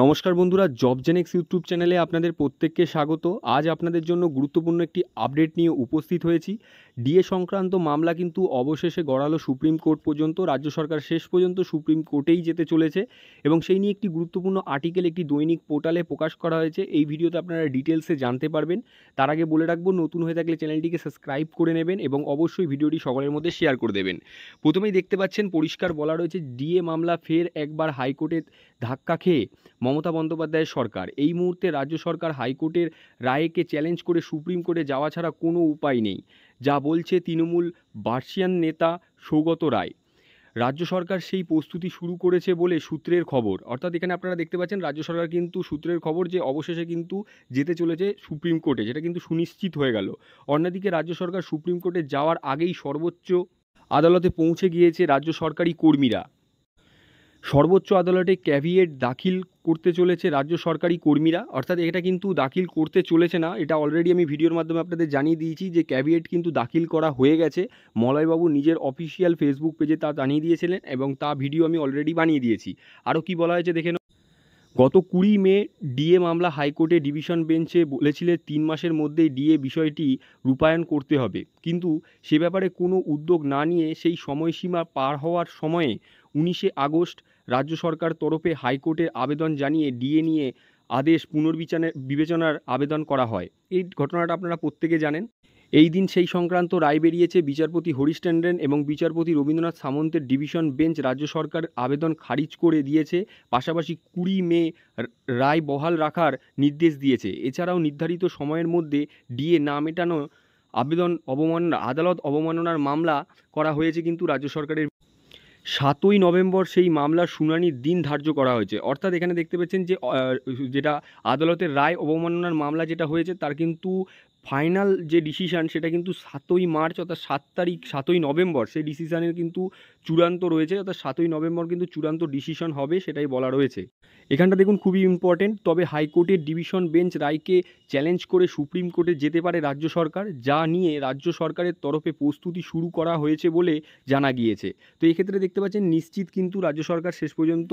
নমস্কার বন্ধুরা job Genex YouTube চ্যানেলে আপনাদের প্রত্যেককে স্বাগত আজ আপনাদের জন্য গুরুত্বপূর্ণ একটি আপডেট নিয়ে উপস্থিত হয়েছি ডিএ সংক্রান্ত মামলা কিন্তু অবশেষে গড়ালো সুপ্রিম কোর্ট পর্যন্ত রাজ্য সরকার শেষ পর্যন্ত সুপ্রিম কোর্টেই যেতে চলেছে এবং সেই নিয়ে একটি গুরুত্বপূর্ণ আর্টিকেল একটি দৈনিক পোর্টালে প্রকাশ করা হয়েছে এই ভিডিওতে আপনারা ডিটেলসে জানতে পারবেন তার আগে বলে রাখবো নতুন হয়ে থাকলে চ্যানেলটিকে সাবস্ক্রাইব করে নেবেন এবং অবশ্যই ভিডিওটি সকলের মধ্যে শেয়ার করে দেবেন প্রথমেই দেখতে পাচ্ছেন পরিষ্কার বলা রয়েছে ডিএ মামলা ফের একবার হাইকোর্টে ধাক্কা খেয়ে মমতা বন্দ্যোপাধ্যায়ের সরকার এই মুহূর্তে রাজ্য সরকার হাইকোর্টের রায়কে চ্যালেঞ্জ করে সুপ্রিম কোর্টে যাওয়া ছাড়া কোনো উপায় নেই যা বলছে তৃণমূল বার্সিয়ান নেতা সৌগত রায় রাজ্য সরকার সেই প্রস্তুতি শুরু করেছে বলে সূত্রের খবর অর্থাৎ এখানে আপনারা দেখতে পাচ্ছেন রাজ্য সরকার কিন্তু সূত্রের খবর যে অবশেষে কিন্তু যেতে চলেছে সুপ্রিম কোর্টে যেটা কিন্তু সুনিশ্চিত হয়ে গেল অন্যদিকে রাজ্য সরকার সুপ্রিম কোর্টে যাওয়ার আগেই সর্বোচ্চ আদালতে পৌঁছে গিয়েছে রাজ্য সরকারি কর্মীরা সর্বোচ্চ আদালতে ক্যাভিয়েট দাখিল করতে চলেছে রাজ্য সরকারি কর্মীরা অর্থাৎ এটা কিন্তু দাখিল করতে চলেছে না এটা অলরেডি আমি ভিডিওর মাধ্যমে আপনাদের জানিয়ে দিয়েছি যে ক্যাবিয়েট কিন্তু দাখিল করা হয়ে গেছে মলয়বাবু নিজের অফিসিয়াল ফেসবুক পেজে তা জানিয়ে দিয়েছিলেন এবং তা ভিডিও আমি অলরেডি বানিয়ে দিয়েছি আরও কি বলা হয়েছে দেখে গত কুড়ি মে ডিএ মামলা হাইকোর্টে ডিভিশন বেঞ্চে বলেছিলেন তিন মাসের মধ্যেই ডিএ বিষয়টি রূপায়ণ করতে হবে কিন্তু সে ব্যাপারে কোনো উদ্যোগ না নিয়ে সেই সময়সীমা পার হওয়ার সময়ে উনিশে আগস্ট রাজ্য সরকার তরফে হাইকোর্টের আবেদন জানিয়ে ডিএ নিয়ে আদেশ পুনর্বিচারের বিবেচনার আবেদন করা হয় এই ঘটনাটা আপনারা প্রত্যেকে জানেন এই দিন সেই সংক্রান্ত রায় বেরিয়েছে বিচারপতি হরিশ ট্যান্ডেন এবং বিচারপতি রবীন্দ্রনাথ সামন্তের ডিভিশন বেঞ্চ রাজ্য সরকার আবেদন খারিজ করে দিয়েছে পাশাপাশি কুড়ি মে রায় বহাল রাখার নির্দেশ দিয়েছে এছাড়াও নির্ধারিত সময়ের মধ্যে ডিএ না মেটানো আবেদন অবমাননা আদালত অবমাননার মামলা করা হয়েছে কিন্তু রাজ্য সরকারের সাতই নভেম্বর সেই মামলার শুনানির দিন ধার্য করা হয়েছে অর্থাৎ এখানে দেখতে পেয়েছেন যে যেটা আদালতের রায় অবমাননার মামলা যেটা হয়েছে তার কিন্তু ফাইনাল যে ডিসিশান সেটা কিন্তু সাতই মার্চ অর্থাৎ সাত তারিখ সাতই নভেম্বর সেই ডিসিশানের কিন্তু চূড়ান্ত রয়েছে অর্থাৎ সাতই নভেম্বর কিন্তু চূড়ান্ত ডিসিশন হবে সেটাই বলা রয়েছে এখানটা দেখুন খুবই ইম্পর্টেন্ট তবে হাইকোর্টের ডিভিশন বেঞ্চ রায়কে চ্যালেঞ্জ করে সুপ্রিম কোর্টে যেতে পারে রাজ্য সরকার যা নিয়ে রাজ্য সরকারের তরফে প্রস্তুতি শুরু করা হয়েছে বলে জানা গিয়েছে তো এক্ষেত্রে দেখতে পাচ্ছেন নিশ্চিত কিন্তু রাজ্য সরকার শেষ পর্যন্ত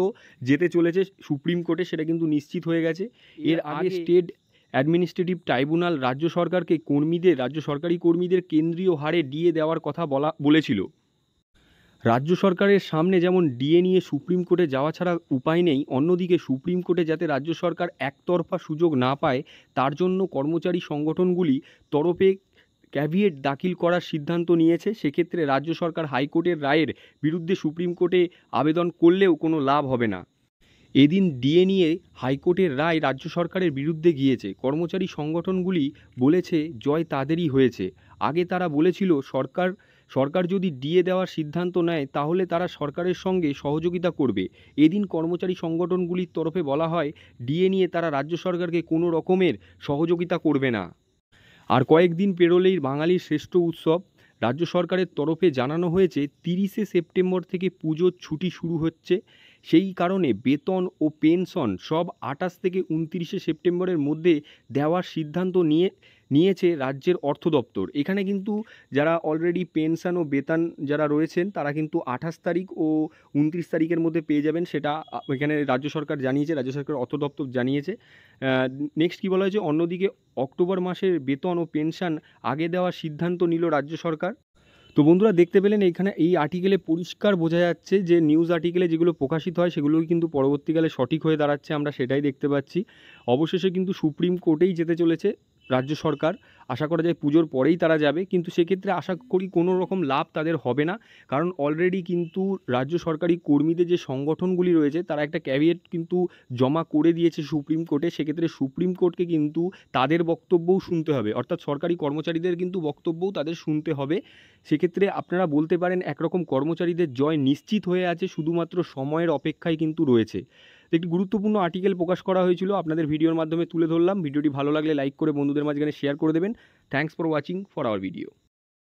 যেতে চলেছে সুপ্রিম কোর্টে সেটা কিন্তু নিশ্চিত হয়ে গেছে এর আগে স্টেট অ্যাডমিনিস্ট্রেটিভ ট্রাইব্যুনাল রাজ্য সরকারকে কর্মীদের রাজ্য সরকারি কর্মীদের কেন্দ্রীয় হারে ডিএ দেওয়ার কথা বলা বলেছিল রাজ্য সরকারের সামনে যেমন ডিএ নিয়ে সুপ্রিম কোর্টে যাওয়া ছাড়া উপায় নেই অন্যদিকে সুপ্রিম কোর্টে যাতে রাজ্য সরকার একতরফা সুযোগ না পায় তার জন্য কর্মচারী সংগঠনগুলি তরফে ক্যাভিয়েট দাখিল করার সিদ্ধান্ত নিয়েছে সেক্ষেত্রে রাজ্য সরকার হাইকোর্টের রায়ের বিরুদ্ধে সুপ্রিম কোর্টে আবেদন করলেও কোনো লাভ হবে না এদিন ডিএনএ হাইকোর্টের রায় রাজ্য সরকারের বিরুদ্ধে গিয়েছে কর্মচারী সংগঠনগুলি বলেছে জয় তাদেরই হয়েছে আগে তারা বলেছিল সরকার সরকার যদি ডিএ দেওয়ার সিদ্ধান্ত নেয় তাহলে তারা সরকারের সঙ্গে সহযোগিতা করবে এদিন কর্মচারী সংগঠনগুলির তরফে বলা হয় ডিএ নিয়ে তারা রাজ্য সরকারকে কোনো রকমের সহযোগিতা করবে না আর কয়েকদিন পেরোলেই বাঙালির শ্রেষ্ঠ উৎসব রাজ্য সরকারের তরফে জানানো হয়েছে তিরিশে সেপ্টেম্বর থেকে পুজোর ছুটি শুরু হচ্ছে সেই কারণে বেতন ও পেনশন সব আঠাশ থেকে উনতিরিশে সেপ্টেম্বরের মধ্যে দেওয়ার সিদ্ধান্ত নিয়ে নিয়েছে রাজ্যের অর্থ দপ্তর এখানে কিন্তু যারা অলরেডি পেনশন ও বেতন যারা রয়েছেন তারা কিন্তু আঠাশ তারিখ ও উনত্রিশ তারিখের মধ্যে পেয়ে যাবেন সেটা এখানে রাজ্য সরকার জানিয়েছে রাজ্য সরকার অর্থ দপ্তর জানিয়েছে নেক্সট কী বলা হয়েছে অন্যদিকে অক্টোবর মাসের বেতন ও পেনশন আগে দেওয়ার সিদ্ধান্ত নিল রাজ্য সরকার তো বন্ধুরা দেখতে পেলেন এইখানে এই আর্টিকেলে পরিষ্কার বোঝা যাচ্ছে যে নিউজ আর্টিকেলে যেগুলো প্রকাশিত হয় সেগুলোই কিন্তু পরবর্তীকালে সঠিক হয়ে দাঁড়াচ্ছে আমরা সেটাই দেখতে পাচ্ছি অবশেষে কিন্তু সুপ্রিম কোর্টেই যেতে চলেছে রাজ্য সরকার আশা করা যায় পুজোর পরেই তারা যাবে কিন্তু সেক্ষেত্রে আশা করি কোনো রকম লাভ তাদের হবে না কারণ অলরেডি কিন্তু রাজ্য সরকারি কর্মীদের যে সংগঠনগুলি রয়েছে তারা একটা ক্যাভিয়েট কিন্তু জমা করে দিয়েছে সুপ্রিম কোর্টে সেক্ষেত্রে সুপ্রিম কোর্টকে কিন্তু তাদের বক্তব্যও শুনতে হবে অর্থাৎ সরকারি কর্মচারীদের কিন্তু বক্তব্যও তাদের শুনতে হবে সেক্ষেত্রে আপনারা বলতে পারেন একরকম কর্মচারীদের জয় নিশ্চিত হয়ে আছে শুধুমাত্র সময়ের অপেক্ষায় কিন্তু রয়েছে একটি গুরুত্বপূর্ণ আর্টিকেল প্রকাশ করা হয়েছিল আপনাদের ভিডিওর মাধ্যমে তুলে ধরলাম ভিডিওটি ভালো লাগলে লাইক করে বন্ধুদের মাঝখানে শেয়ার করে দেবেন thanks for watching for our video